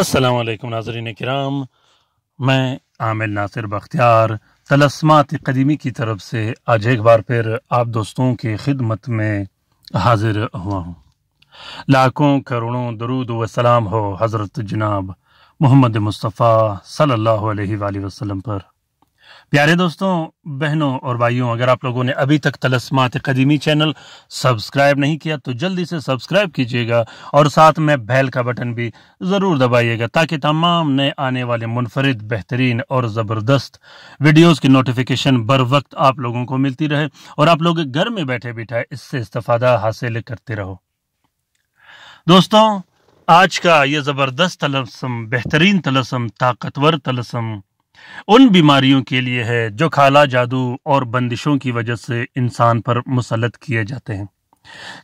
असलकम नाजरीन कराम मैं आमिल नासिर बख्तियार तलस्मात कदीमी की तरफ से आज एक बार फिर आप दोस्तों की खिदमत में हाजिर हुआ हूँ लाखों करोड़ों दरूद वसलाम हो हज़रत जनाब मोहम्मद मुस्तफ़ा सल्लल्लाहु अलैहि वसल्लम पर प्यारे दोस्तों बहनों और भाइयों अगर आप लोगों ने अभी तक तलस्मात कदीमी चैनल सब्सक्राइब नहीं किया तो जल्दी से सब्सक्राइब कीजिएगा और साथ में बैल का बटन भी ज़रूर दबाइएगा ताकि तमाम नए आने वाले मुनफरद बेहतरीन और ज़बरदस्त वीडियोस की नोटिफिकेशन बर वक्त आप लोगों को मिलती रहे और आप लोग घर में बैठे बैठे इससे इस्तफादा हासिल करते रहो दोस्तों आज का ये ज़बरदस्त तलसम बेहतरीन तलसम ताकतवर तलसम उन बीमारियों के लिए है जो काला जादू और बंदिशों की वजह से इंसान पर मुसलत किए जाते हैं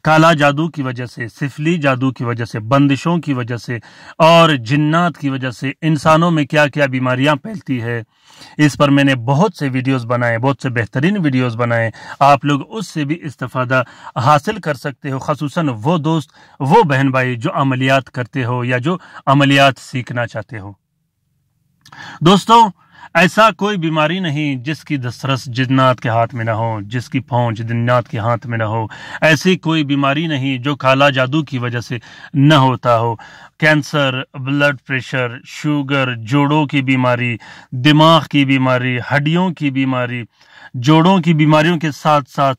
काला जादू की वजह से सिफली जादू की वजह से बंदिशों की वजह से और जिन्नात की वजह से इंसानों में क्या क्या बीमारियां फैलती है इस पर मैंने बहुत से वीडियोस बनाए बहुत से बेहतरीन वीडियोस बनाए आप लोग उससे भी इस्तफादा हासिल कर सकते हो खसूस वो दोस्त वो बहन भाई जो अमलियात करते हो या जो अमलियात सीखना चाहते हो दोस्तों ऐसा कोई बीमारी नहीं जिसकी दसरस जिन्नात के हाथ में ना हो जिसकी पहुंच जिन्नात के हाथ में ना हो ऐसी कोई बीमारी नहीं जो काला जादू की वजह से न होता हो कैंसर ब्लड प्रेशर शुगर जोड़ों की बीमारी दिमाग की बीमारी हड्डियों की बीमारी जोड़ों की बीमारियों के साथ साथ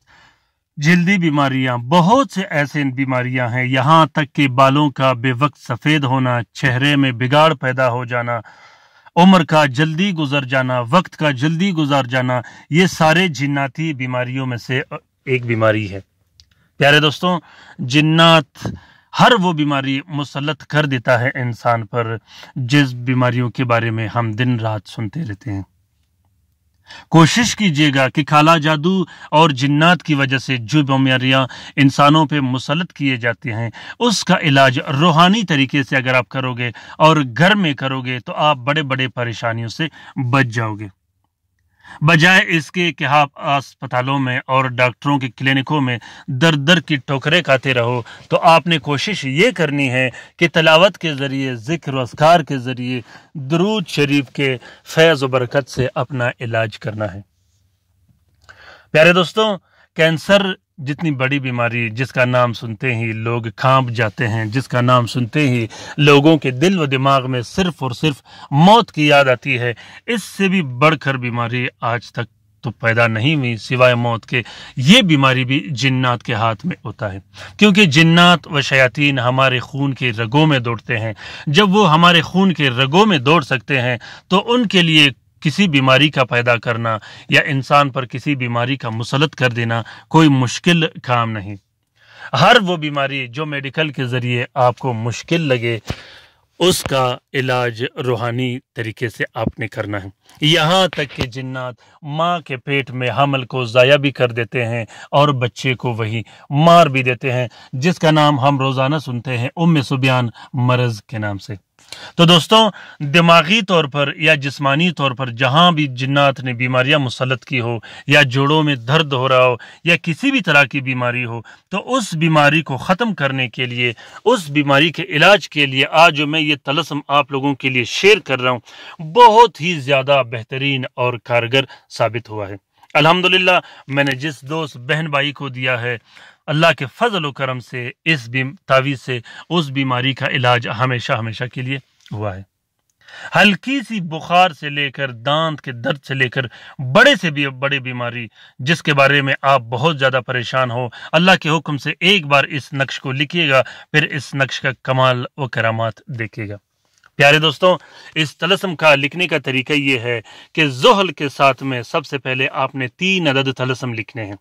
जल्दी बीमारियां बहुत से ऐसे बीमारियां हैं यहाँ तक कि बालों का बेवक्त सफ़ेद होना चेहरे में बिगाड़ पैदा हो जाना उम्र का जल्दी गुजर जाना वक्त का जल्दी गुजर जाना ये सारे जिन्नाती बीमारियों में से एक बीमारी है प्यारे दोस्तों जिन्नात हर वो बीमारी मुसलत कर देता है इंसान पर जिस बीमारियों के बारे में हम दिन रात सुनते रहते हैं कोशिश कीजिएगा कि काला जादू और जिन्नात की वजह से जो बीमारियाँ इंसानों पे मुसलत किए जाते हैं उसका इलाज रूहानी तरीके से अगर आप करोगे और घर में करोगे तो आप बड़े बड़े परेशानियों से बच जाओगे बजाय इसके कि आप अस्पतालों में और डॉक्टरों के क्लिनिकों में दर दर की ठोकरें खाते रहो तो आपने कोशिश ये करनी है कि तलावत के ज़रिए ज़िक्र असकार के ज़रिए दरूद शरीफ के फैज़ बरकत से अपना इलाज करना है प्यारे दोस्तों कैंसर जितनी बड़ी बीमारी जिसका नाम सुनते ही लोग कांप जाते हैं जिसका नाम सुनते ही लोगों के दिल व दिमाग में सिर्फ और सिर्फ मौत की याद आती है इससे भी बढ़कर बीमारी आज तक तो पैदा नहीं हुई सिवाय मौत के ये बीमारी भी जिन्नात के हाथ में होता है क्योंकि जिन्नात व शयातीन हमारे खून के रगों में दौड़ते हैं जब वो हमारे खून के रगों में दौड़ सकते हैं तो उनके लिए किसी बीमारी का पैदा करना या इंसान पर किसी बीमारी का मुसलत कर देना कोई मुश्किल काम नहीं हर वो बीमारी जो मेडिकल के ज़रिए आपको मुश्किल लगे उसका इलाज रूहानी तरीके से आपने करना है यहाँ तक कि जिन्नात माँ के पेट में हमल को ज़ाया भी कर देते हैं और बच्चे को वही मार भी देते हैं जिसका नाम हम रोज़ाना सुनते हैं उम सुबियान मरज़ के नाम से तो दोस्तों दिमागी तौर पर या जिस्मानी तौर पर जहाँ भी जिन्नात ने बीमारियाँ मुसलत की हो या जोड़ों में दर्द हो रहा हो या किसी भी तरह की बीमारी हो तो उस बीमारी को ख़त्म करने के लिए उस बीमारी के इलाज के लिए आज जो मैं ये तलसम आप लोगों के लिए शेयर कर रहा हूँ बहुत ही ज़्यादा बेहतरीन और कारगर साबित हुआ है अल्हम्दुलिल्लाह मैंने जिस दोस्त बहन भाई को दिया है अल्लाह के फजल करम से इस तावीज़ से उस बीमारी का इलाज हमेशा हमेशा के लिए हुआ है हल्की सी बुखार से लेकर दांत के दर्द से लेकर बड़े से भी बड़ी बीमारी जिसके बारे में आप बहुत ज़्यादा परेशान हो अल्लाह के हुक्म से एक बार इस नक्श को लिखिएगा फिर इस नक्श का कमाल व करामात देखिएगा प्यारे दोस्तों इस तलसम का लिखने का तरीका ये है कि जोहल के साथ में सबसे पहले आपने तीन अदद तलसम लिखने हैं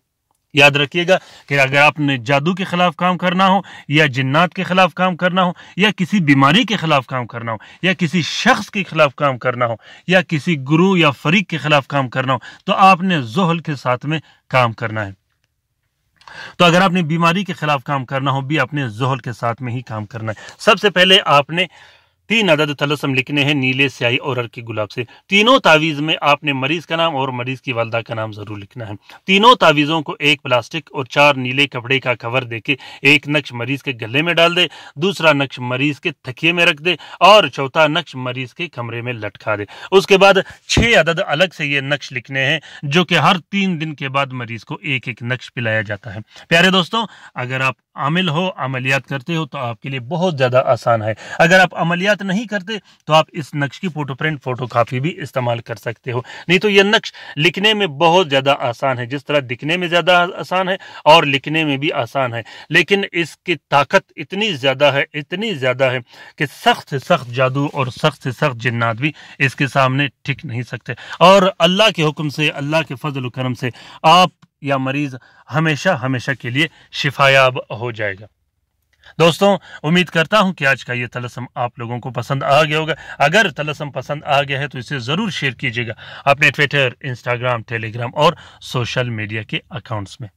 याद रखिएगा कि अगर आपने जादू के खिलाफ काम करना हो या जिन्नात के खिलाफ काम करना हो या किसी बीमारी के खिलाफ काम करना हो या किसी शख्स के खिलाफ काम करना हो या किसी गुरु या फरीक के खिलाफ काम करना हो तो आपने जोहल के साथ में काम करना है तो अगर आपने बीमारी के खिलाफ काम करना हो भी आपने जोहल के साथ में ही काम करना है सबसे पहले आपने तीन अदद तलसम लिखने हैं नीले स्याही और अर्की गुलाब से तीनों तावीज़ में आपने मरीज़ का नाम और मरीज़ की वालदा का नाम ज़रूर लिखना है तीनों तावीज़ों को एक प्लास्टिक और चार नीले कपड़े का कवर दे के एक नक्श मरीज़ के गले में डाल दे दूसरा नक्श मरीज़ के थकिए में रख दे और चौथा नक्श मरीज़ के कमरे में लटका दे उसके बाद छह अदद अलग से ये नक्श लिखने हैं जो कि हर तीन दिन के बाद मरीज़ को एक एक नक्श पिलाया जाता है प्यारे दोस्तों अगर आप आमिल हो अमलियात करते हो तो आपके लिए बहुत ज़्यादा आसान है अगर आप अमलियात नहीं करते तो आप इस नक्श की फ़ोटो प्रिंट फ़ोटो काफ़ी भी इस्तेमाल कर सकते हो नहीं तो यह नक्श लिखने में बहुत ज़्यादा आसान है जिस तरह दिखने में ज़्यादा आसान है और लिखने में भी आसान है लेकिन इसकी ताकत इतनी ज़्यादा है इतनी ज़्यादा है कि सख्त से सख्त जादू और सख्त से सख्त जन्नात भी इसके सामने ठिक नहीं सकते और अल्लाह के हुक्म से अल्लाह के फजल करम से आप या मरीज़ हमेशा हमेशा के लिए शिफायाब हो जाएगा दोस्तों उम्मीद करता हूं कि आज का ये तलसम आप लोगों को पसंद आ गया होगा अगर तलसम पसंद आ गया है तो इसे ज़रूर शेयर कीजिएगा अपने ट्विटर इंस्टाग्राम टेलीग्राम और सोशल मीडिया के अकाउंट्स में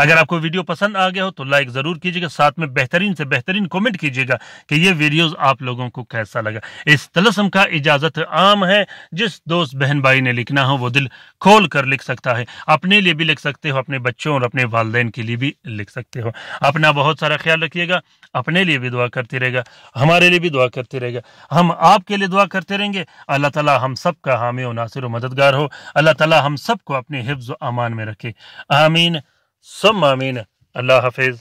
अगर आपको वीडियो पसंद आ गया हो तो लाइक ज़रूर कीजिएगा साथ में बेहतरीन से बेहतरीन कमेंट कीजिएगा कि ये वीडियोस आप लोगों को कैसा लगा इस तलसम का इजाज़त आम है जिस दोस्त बहन भाई ने लिखना हो वो दिल खोल कर लिख सकता है अपने लिए भी लिख सकते हो अपने बच्चों और अपने वालदे के लिए भी लिख सकते हो अपना बहुत सारा ख्याल रखिएगा अपने लिए भी दुआ करते रहेगा हमारे लिए भी दुआ करते रहेगा हम आपके लिए दुआ करते रहेंगे अल्लाह ताला हम सब का हामी नासिर मददगार हो अल्लाह ताला हम सबको अपने हिफ्ज़ अमान में रखे आमीन سم امینہ اللہ حافظ